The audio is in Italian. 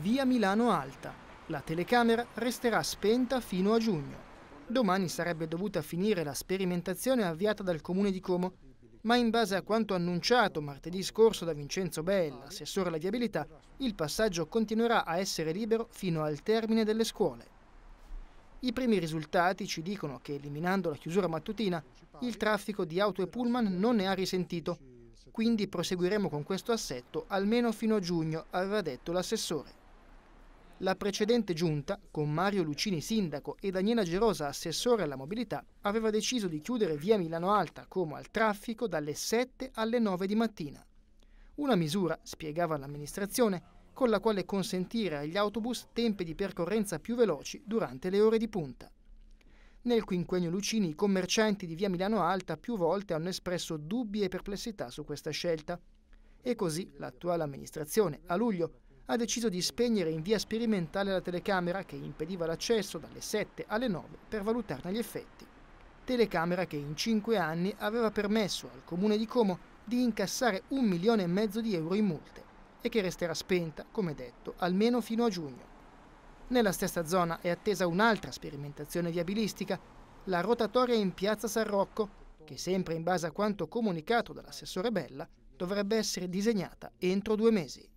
via Milano Alta. La telecamera resterà spenta fino a giugno. Domani sarebbe dovuta finire la sperimentazione avviata dal comune di Como, ma in base a quanto annunciato martedì scorso da Vincenzo Bell, assessore alla viabilità, il passaggio continuerà a essere libero fino al termine delle scuole. I primi risultati ci dicono che eliminando la chiusura mattutina, il traffico di auto e pullman non ne ha risentito, quindi proseguiremo con questo assetto almeno fino a giugno, aveva detto l'assessore. La precedente giunta, con Mario Lucini sindaco e Daniela Gerosa assessore alla mobilità, aveva deciso di chiudere via Milano Alta come al traffico dalle 7 alle 9 di mattina. Una misura, spiegava l'amministrazione, con la quale consentire agli autobus tempi di percorrenza più veloci durante le ore di punta. Nel quinquennio Lucini i commercianti di via Milano Alta più volte hanno espresso dubbi e perplessità su questa scelta. E così l'attuale amministrazione, a luglio, ha deciso di spegnere in via sperimentale la telecamera che impediva l'accesso dalle 7 alle 9 per valutarne gli effetti. Telecamera che in 5 anni aveva permesso al comune di Como di incassare un milione e mezzo di euro in multe e che resterà spenta, come detto, almeno fino a giugno. Nella stessa zona è attesa un'altra sperimentazione viabilistica, la rotatoria in piazza San Rocco, che sempre in base a quanto comunicato dall'assessore Bella dovrebbe essere disegnata entro due mesi.